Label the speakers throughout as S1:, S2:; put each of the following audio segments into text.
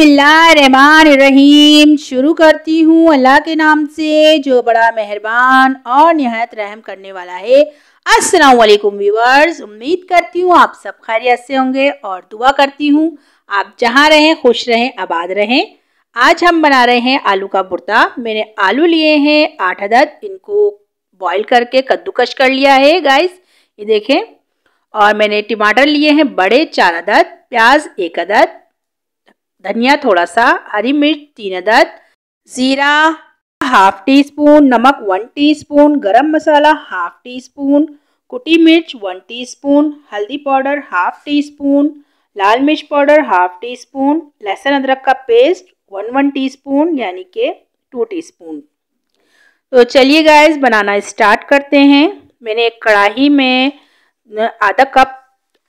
S1: रहीम शुरू करती हूँ अल्लाह के नाम से जो बड़ा मेहरबान और नहायत रहम करने वाला है अस्सलाम व्यूवर्स उम्मीद करती हूँ आप सब खैरियत से होंगे और दुआ करती हूँ आप जहाँ रहें खुश रहें आबाद रहें आज हम बना रहे हैं आलू का भुर्ता मैंने आलू लिए हैं आठ अदद इनको बॉयल करके कद्दूकश कर लिया है गाइस ये देखें और मैंने टमाटर लिए हैं बड़े चार अदद प्याज एक अदद धनिया थोड़ा सा हरी मिर्च तीन अदद जीरा हाफ टी स्पून नमक वन टी स्पून गर्म मसाला हाफ टी स्पून कुटी मिर्च वन टी स्पून हल्दी पाउडर हाफ टी स्पून लाल मिर्च पाउडर हाफ टी स्पून लहसुन अदरक का paste one one teaspoon यानी के टू टी स्पून तो चलिए गाइस बनाना स्टार्ट करते हैं मैंने एक कढ़ाही में आधा कप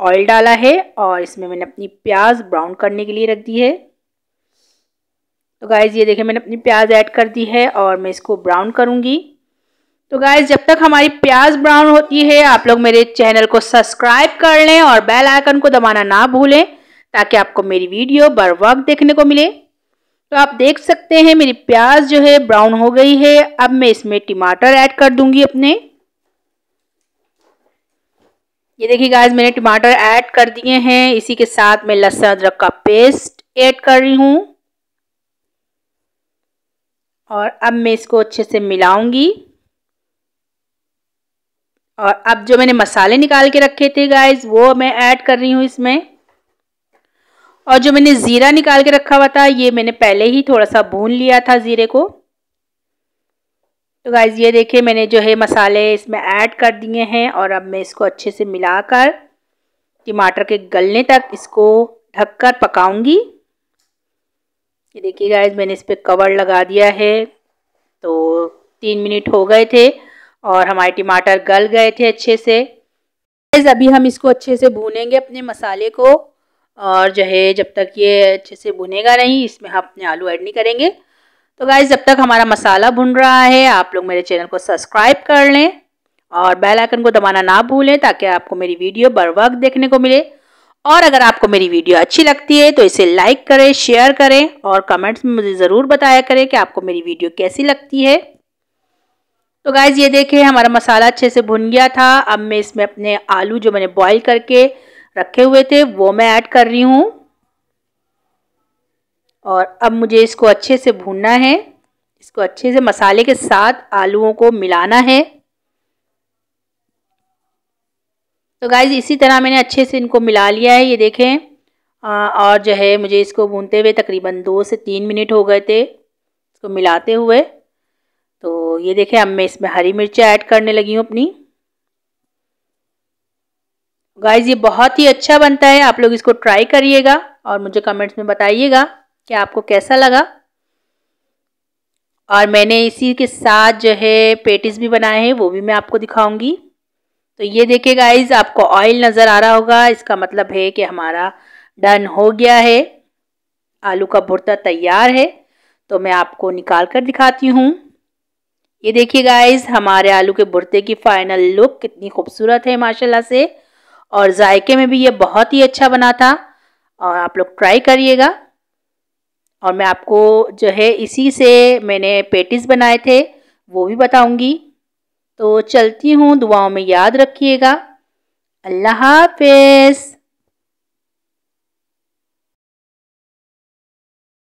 S1: ऑयल डाला है और इसमें मैंने अपनी प्याज ब्राउन करने के लिए रख दी है तो गाइज़ ये देखें मैंने अपनी प्याज ऐड कर दी है और मैं इसको ब्राउन करूँगी तो गाइज़ जब तक हमारी प्याज ब्राउन होती है आप लोग मेरे चैनल को सब्सक्राइब कर लें और बेल आइकन को दबाना ना भूलें ताकि आपको मेरी वीडियो बर वक्त देखने को मिले तो आप देख सकते हैं मेरी प्याज जो है ब्राउन हो गई है अब मैं इसमें टमाटर ऐड कर दूंगी अपने ये देखिए गाइस मैंने टमाटर ऐड कर दिए हैं इसी के साथ मैं लहसुन अदरक का पेस्ट ऐड कर रही हूँ और अब मैं इसको अच्छे से मिलाऊंगी और अब जो मैंने मसाले निकाल के रखे थे गाइस वो मैं ऐड कर रही हूँ इसमें और जो मैंने ज़ीरा निकाल के रखा हुआ था ये मैंने पहले ही थोड़ा सा भून लिया था ज़ीरे को तो गाइज़ ये देखिए मैंने जो है मसाले इसमें ऐड कर दिए हैं और अब मैं इसको अच्छे से मिलाकर टमाटर के गलने तक इसको ढककर पकाऊंगी ये देखिए गाइज मैंने इस पर कवर लगा दिया है तो तीन मिनट हो गए थे और हमारे टमाटर गल गए थे अच्छे से गाइज़ अभी हम इसको अच्छे से भूनेंगे अपने मसाले को और जो है जब तक ये अच्छे से भुनेगा नहीं इसमें हम हाँ अपने आलू ऐड नहीं करेंगे तो गाइज जब तक हमारा मसाला भुन रहा है आप लोग मेरे चैनल को सब्सक्राइब कर लें और बेल आइकन को दबाना ना भूलें ताकि आपको मेरी वीडियो बर वक्त देखने को मिले और अगर आपको मेरी वीडियो अच्छी लगती है तो इसे लाइक करें शेयर करें और कमेंट्स में मुझे ज़रूर बताया करें कि आपको मेरी वीडियो कैसी लगती है तो गाइज़ ये देखें हमारा मसाला अच्छे से भुन गया था अब मैं इसमें अपने आलू जो मैंने बॉईल करके रखे हुए थे वो मैं ऐड कर रही हूँ और अब मुझे इसको अच्छे से भूनना है इसको अच्छे से मसाले के साथ आलूओं को मिलाना है तो गाइज इसी तरह मैंने अच्छे से इनको मिला लिया है ये देखें आ, और जो है मुझे इसको भूनते हुए तकरीबन दो से तीन मिनट हो गए थे इसको मिलाते हुए तो ये देखें अब मैं इसमें हरी मिर्चें ऐड करने लगी हूँ अपनी गाइज ये बहुत ही अच्छा बनता है आप लोग इसको ट्राई करिएगा और मुझे कमेंट्स में बताइएगा कि आपको कैसा लगा और मैंने इसी के साथ जो है पेटिस भी बनाए हैं वो भी मैं आपको दिखाऊंगी तो ये देखिए गाइज आपको ऑयल नज़र आ रहा होगा इसका मतलब है कि हमारा डन हो गया है आलू का भुर्ता तैयार है तो मैं आपको निकाल कर दिखाती हूँ ये देखिए गाइज हमारे आलू के भुर्ते की फ़ाइनल लुक कितनी खूबसूरत है माशाल्लाह से और जायके में भी ये बहुत ही अच्छा बना था और आप लोग ट्राई करिएगा और मैं आपको जो है इसी से मैंने पेटिस बनाए थे वो भी बताऊंगी तो चलती हूँ दुआओं में याद रखिएगा अल्लाह हाफिज़